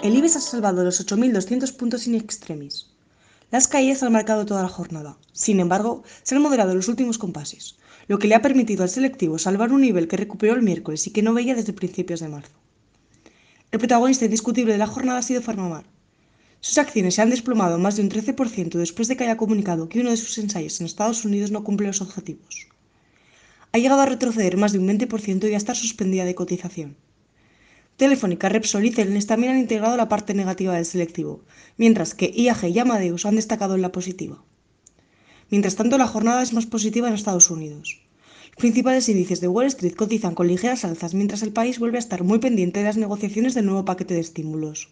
El IBEX ha salvado los 8.200 puntos in extremis. Las caídas han marcado toda la jornada. Sin embargo, se han moderado los últimos compases, lo que le ha permitido al selectivo salvar un nivel que recuperó el miércoles y que no veía desde principios de marzo. El protagonista indiscutible de la jornada ha sido Farmamar. Sus acciones se han desplomado más de un 13% después de que haya comunicado que uno de sus ensayos en Estados Unidos no cumple los objetivos. Ha llegado a retroceder más de un 20% y a estar suspendida de cotización. Telefónica, Repsol y Celnes también han integrado la parte negativa del selectivo, mientras que IAG y Amadeus han destacado en la positiva. Mientras tanto, la jornada es más positiva en Estados Unidos. Los principales índices de Wall Street cotizan con ligeras alzas, mientras el país vuelve a estar muy pendiente de las negociaciones del nuevo paquete de estímulos.